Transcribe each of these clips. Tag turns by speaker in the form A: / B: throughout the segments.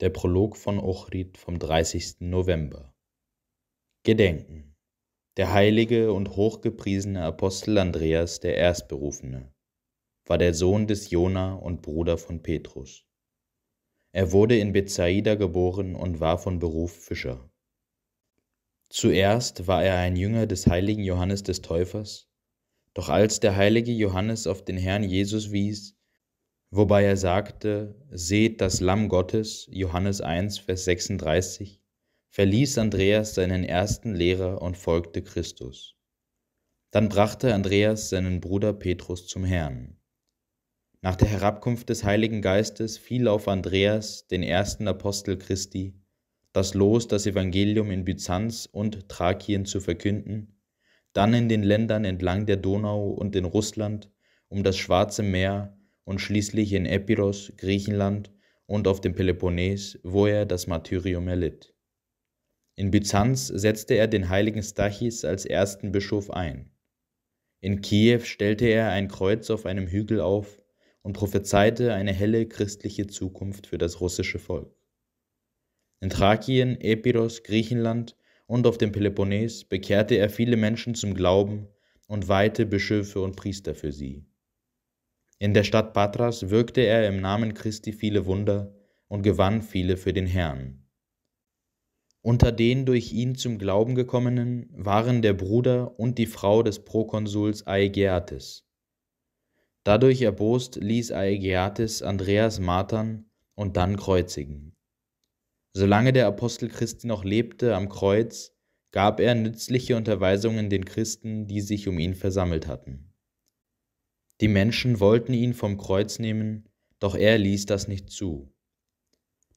A: Der Prolog von Ochrid vom 30. November. Gedenken. Der heilige und hochgepriesene Apostel Andreas, der Erstberufene, war der Sohn des Jona und Bruder von Petrus. Er wurde in Bethsaida geboren und war von Beruf Fischer. Zuerst war er ein Jünger des heiligen Johannes des Täufers, doch als der heilige Johannes auf den Herrn Jesus wies, wobei er sagte, seht das Lamm Gottes, Johannes 1, Vers 36, verließ Andreas seinen ersten Lehrer und folgte Christus. Dann brachte Andreas seinen Bruder Petrus zum Herrn. Nach der Herabkunft des Heiligen Geistes fiel auf Andreas, den ersten Apostel Christi, das Los, das Evangelium in Byzanz und Thrakien zu verkünden, dann in den Ländern entlang der Donau und in Russland, um das Schwarze Meer und schließlich in Epiros, Griechenland und auf dem Peloponnes, wo er das Martyrium erlitt. In Byzanz setzte er den heiligen Stachis als ersten Bischof ein. In Kiew stellte er ein Kreuz auf einem Hügel auf und prophezeite eine helle christliche Zukunft für das russische Volk. In Thrakien, Epiros, Griechenland und auf dem Peloponnes bekehrte er viele Menschen zum Glauben und weihte Bischöfe und Priester für sie. In der Stadt Patras wirkte er im Namen Christi viele Wunder und gewann viele für den Herrn. Unter den durch ihn zum Glauben gekommenen waren der Bruder und die Frau des Prokonsuls Aegeates. Dadurch erbost ließ Aegeates Andreas martern und dann kreuzigen. Solange der Apostel Christi noch lebte am Kreuz, gab er nützliche Unterweisungen den Christen, die sich um ihn versammelt hatten. Die Menschen wollten ihn vom Kreuz nehmen, doch er ließ das nicht zu.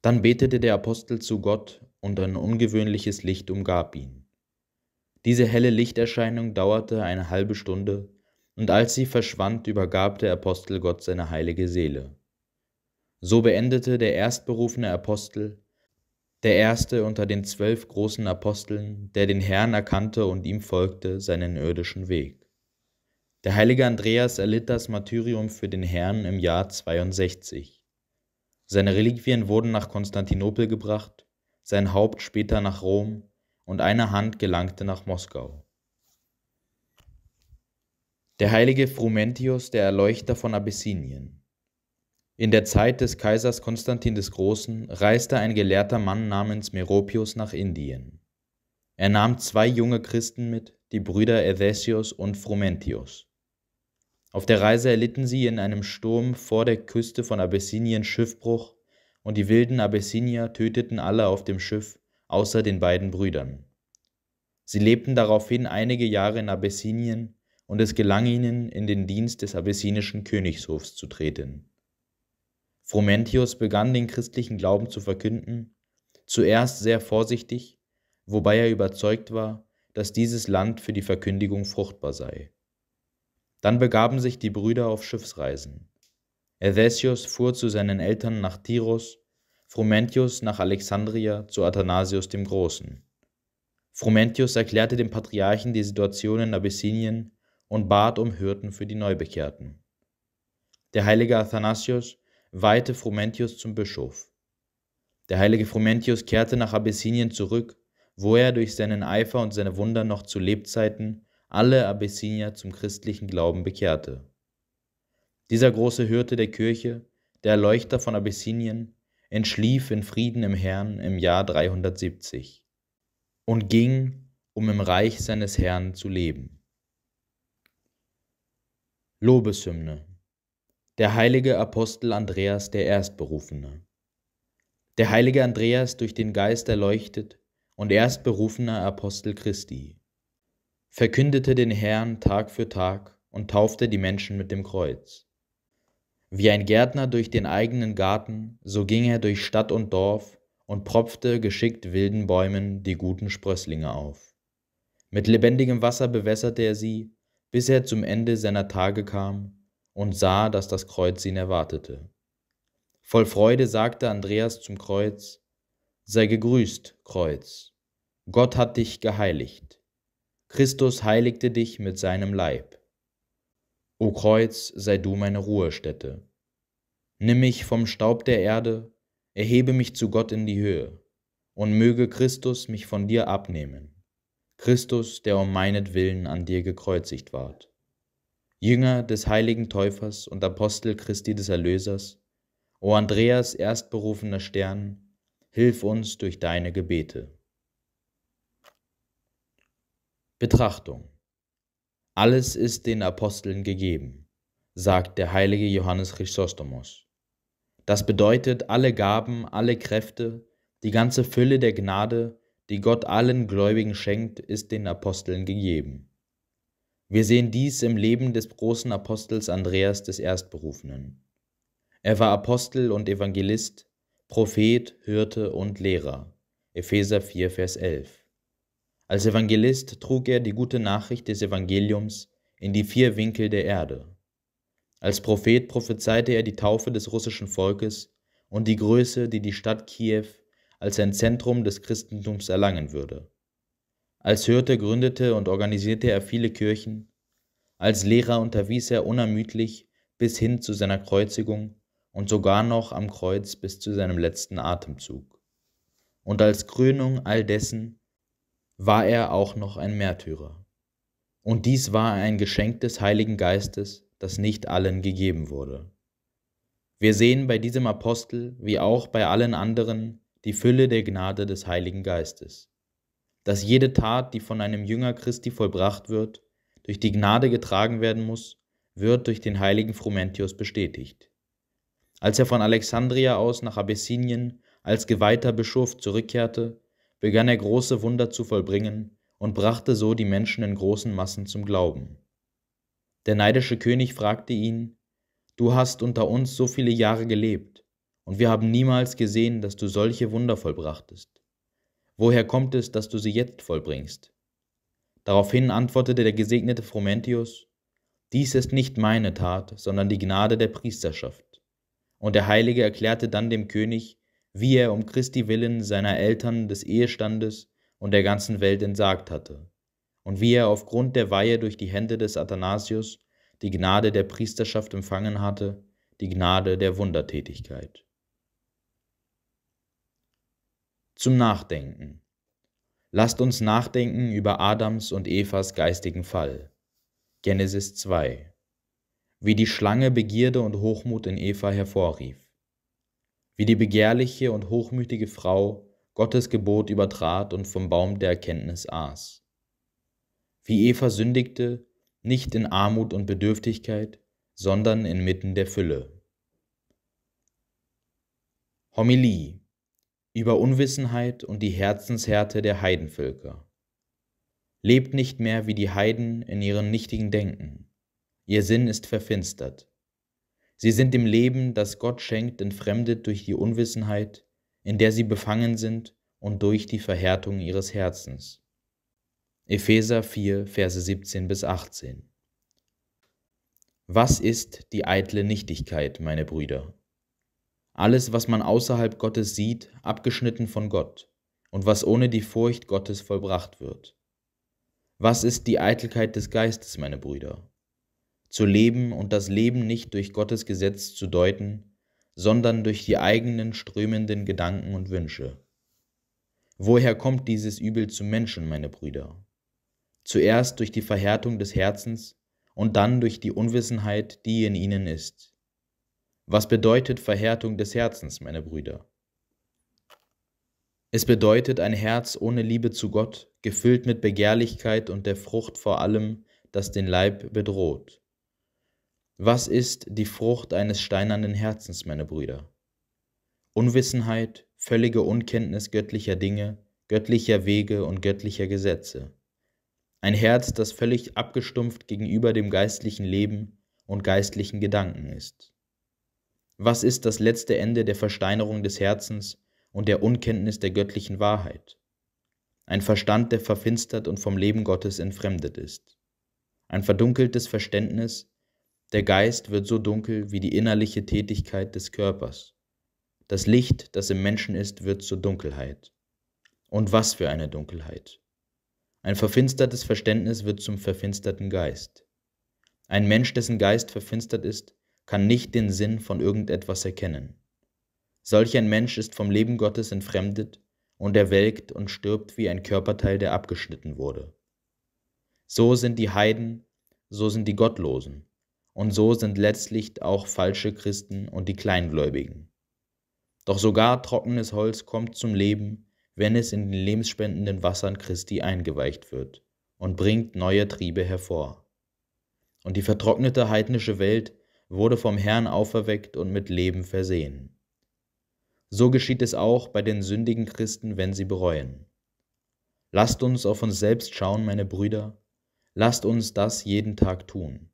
A: Dann betete der Apostel zu Gott und ein ungewöhnliches Licht umgab ihn. Diese helle Lichterscheinung dauerte eine halbe Stunde, und als sie verschwand, übergab der Apostel Gott seine heilige Seele. So beendete der erstberufene Apostel, der erste unter den zwölf großen Aposteln, der den Herrn erkannte und ihm folgte, seinen irdischen Weg. Der heilige Andreas erlitt das Martyrium für den Herrn im Jahr 62. Seine Reliquien wurden nach Konstantinopel gebracht, sein Haupt später nach Rom und eine Hand gelangte nach Moskau. Der heilige Frumentius, der Erleuchter von Abyssinien. In der Zeit des Kaisers Konstantin des Großen reiste ein gelehrter Mann namens Meropius nach Indien. Er nahm zwei junge Christen mit, die Brüder Ephesios und Frumentius. Auf der Reise erlitten sie in einem Sturm vor der Küste von Abessinien Schiffbruch, und die wilden Abessinier töteten alle auf dem Schiff, außer den beiden Brüdern. Sie lebten daraufhin einige Jahre in Abessinien, und es gelang ihnen, in den Dienst des abessinischen Königshofs zu treten. Frumentius begann den christlichen Glauben zu verkünden, zuerst sehr vorsichtig, wobei er überzeugt war, dass dieses Land für die Verkündigung fruchtbar sei. Dann begaben sich die Brüder auf Schiffsreisen. Ethesios fuhr zu seinen Eltern nach Tiros, Frumentius nach Alexandria zu Athanasius dem Großen. Frumentius erklärte dem Patriarchen die Situation in Abyssinien und bat um Hürden für die Neubekehrten. Der heilige Athanasius weihte Frumentius zum Bischof. Der heilige Frumentius kehrte nach Abyssinien zurück, wo er durch seinen Eifer und seine Wunder noch zu Lebzeiten alle Abessinier zum christlichen Glauben bekehrte. Dieser große Hirte der Kirche, der Erleuchter von Abessinien, entschlief in Frieden im Herrn im Jahr 370 und ging, um im Reich seines Herrn zu leben. Lobeshymne Der heilige Apostel Andreas der Erstberufene Der heilige Andreas durch den Geist erleuchtet und Erstberufener Apostel Christi verkündete den Herrn Tag für Tag und taufte die Menschen mit dem Kreuz. Wie ein Gärtner durch den eigenen Garten, so ging er durch Stadt und Dorf und propfte geschickt wilden Bäumen die guten Sprösslinge auf. Mit lebendigem Wasser bewässerte er sie, bis er zum Ende seiner Tage kam und sah, dass das Kreuz ihn erwartete. Voll Freude sagte Andreas zum Kreuz, Sei gegrüßt, Kreuz, Gott hat dich geheiligt. Christus heiligte dich mit seinem Leib. O Kreuz, sei du meine Ruhestätte. Nimm mich vom Staub der Erde, erhebe mich zu Gott in die Höhe, und möge Christus mich von dir abnehmen. Christus, der um meinetwillen an dir gekreuzigt ward. Jünger des heiligen Täufers und Apostel Christi des Erlösers, O Andreas erstberufener Stern, hilf uns durch deine Gebete. Betrachtung. Alles ist den Aposteln gegeben, sagt der heilige Johannes Chrysostomos. Das bedeutet alle Gaben, alle Kräfte, die ganze Fülle der Gnade, die Gott allen Gläubigen schenkt, ist den Aposteln gegeben. Wir sehen dies im Leben des großen Apostels Andreas des Erstberufenen. Er war Apostel und Evangelist, Prophet, Hirte und Lehrer. Epheser 4, Vers 11. Als Evangelist trug er die gute Nachricht des Evangeliums in die vier Winkel der Erde. Als Prophet prophezeite er die Taufe des russischen Volkes und die Größe, die die Stadt Kiew als ein Zentrum des Christentums erlangen würde. Als Hirte gründete und organisierte er viele Kirchen, als Lehrer unterwies er unermüdlich bis hin zu seiner Kreuzigung und sogar noch am Kreuz bis zu seinem letzten Atemzug. Und als Krönung all dessen war er auch noch ein Märtyrer. Und dies war ein Geschenk des Heiligen Geistes, das nicht allen gegeben wurde. Wir sehen bei diesem Apostel, wie auch bei allen anderen, die Fülle der Gnade des Heiligen Geistes, dass jede Tat, die von einem Jünger Christi vollbracht wird, durch die Gnade getragen werden muss, wird durch den heiligen Frumentius bestätigt. Als er von Alexandria aus nach Abessinien als geweihter Bischof zurückkehrte, begann er große Wunder zu vollbringen und brachte so die Menschen in großen Massen zum Glauben. Der neidische König fragte ihn, Du hast unter uns so viele Jahre gelebt, und wir haben niemals gesehen, dass du solche Wunder vollbrachtest. Woher kommt es, dass du sie jetzt vollbringst? Daraufhin antwortete der gesegnete Frumentius, Dies ist nicht meine Tat, sondern die Gnade der Priesterschaft. Und der Heilige erklärte dann dem König, wie er um Christi willen seiner Eltern des Ehestandes und der ganzen Welt entsagt hatte, und wie er aufgrund der Weihe durch die Hände des Athanasius die Gnade der Priesterschaft empfangen hatte, die Gnade der Wundertätigkeit. Zum Nachdenken. Lasst uns nachdenken über Adams und Evas geistigen Fall. Genesis 2. Wie die Schlange Begierde und Hochmut in Eva hervorrief wie die begehrliche und hochmütige Frau Gottes Gebot übertrat und vom Baum der Erkenntnis aß. Wie Eva sündigte, nicht in Armut und Bedürftigkeit, sondern inmitten der Fülle. Homilie über Unwissenheit und die Herzenshärte der Heidenvölker. Lebt nicht mehr wie die Heiden in ihren nichtigen Denken. Ihr Sinn ist verfinstert. Sie sind dem Leben, das Gott schenkt, entfremdet durch die Unwissenheit, in der sie befangen sind und durch die Verhärtung ihres Herzens. Epheser 4, Verse 17 bis 18. Was ist die eitle Nichtigkeit, meine Brüder? Alles, was man außerhalb Gottes sieht, abgeschnitten von Gott, und was ohne die Furcht Gottes vollbracht wird. Was ist die Eitelkeit des Geistes, meine Brüder? zu leben und das Leben nicht durch Gottes Gesetz zu deuten, sondern durch die eigenen strömenden Gedanken und Wünsche. Woher kommt dieses Übel zum Menschen, meine Brüder? Zuerst durch die Verhärtung des Herzens und dann durch die Unwissenheit, die in ihnen ist. Was bedeutet Verhärtung des Herzens, meine Brüder? Es bedeutet ein Herz ohne Liebe zu Gott, gefüllt mit Begehrlichkeit und der Frucht vor allem, das den Leib bedroht. Was ist die Frucht eines steinernen Herzens, meine Brüder? Unwissenheit, völlige Unkenntnis göttlicher Dinge, göttlicher Wege und göttlicher Gesetze. Ein Herz, das völlig abgestumpft gegenüber dem geistlichen Leben und geistlichen Gedanken ist. Was ist das letzte Ende der Versteinerung des Herzens und der Unkenntnis der göttlichen Wahrheit? Ein Verstand, der verfinstert und vom Leben Gottes entfremdet ist. Ein verdunkeltes Verständnis, der Geist wird so dunkel wie die innerliche Tätigkeit des Körpers. Das Licht, das im Menschen ist, wird zur Dunkelheit. Und was für eine Dunkelheit. Ein verfinstertes Verständnis wird zum verfinsterten Geist. Ein Mensch, dessen Geist verfinstert ist, kann nicht den Sinn von irgendetwas erkennen. Solch ein Mensch ist vom Leben Gottes entfremdet und erwelkt und stirbt wie ein Körperteil, der abgeschnitten wurde. So sind die Heiden, so sind die Gottlosen und so sind letztlich auch falsche Christen und die Kleingläubigen. Doch sogar trockenes Holz kommt zum Leben, wenn es in den lebensspendenden Wassern Christi eingeweicht wird und bringt neue Triebe hervor. Und die vertrocknete heidnische Welt wurde vom Herrn auferweckt und mit Leben versehen. So geschieht es auch bei den sündigen Christen, wenn sie bereuen. Lasst uns auf uns selbst schauen, meine Brüder, lasst uns das jeden Tag tun.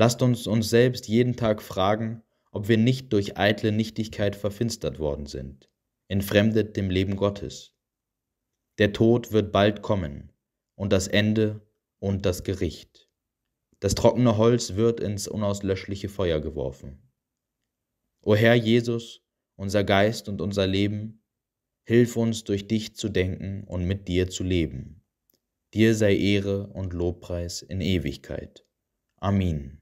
A: Lasst uns uns selbst jeden Tag fragen, ob wir nicht durch eitle Nichtigkeit verfinstert worden sind, entfremdet dem Leben Gottes. Der Tod wird bald kommen und das Ende und das Gericht. Das trockene Holz wird ins unauslöschliche Feuer geworfen. O Herr Jesus, unser Geist und unser Leben, hilf uns durch dich zu denken und mit dir zu leben. Dir sei Ehre und Lobpreis in Ewigkeit. Amen.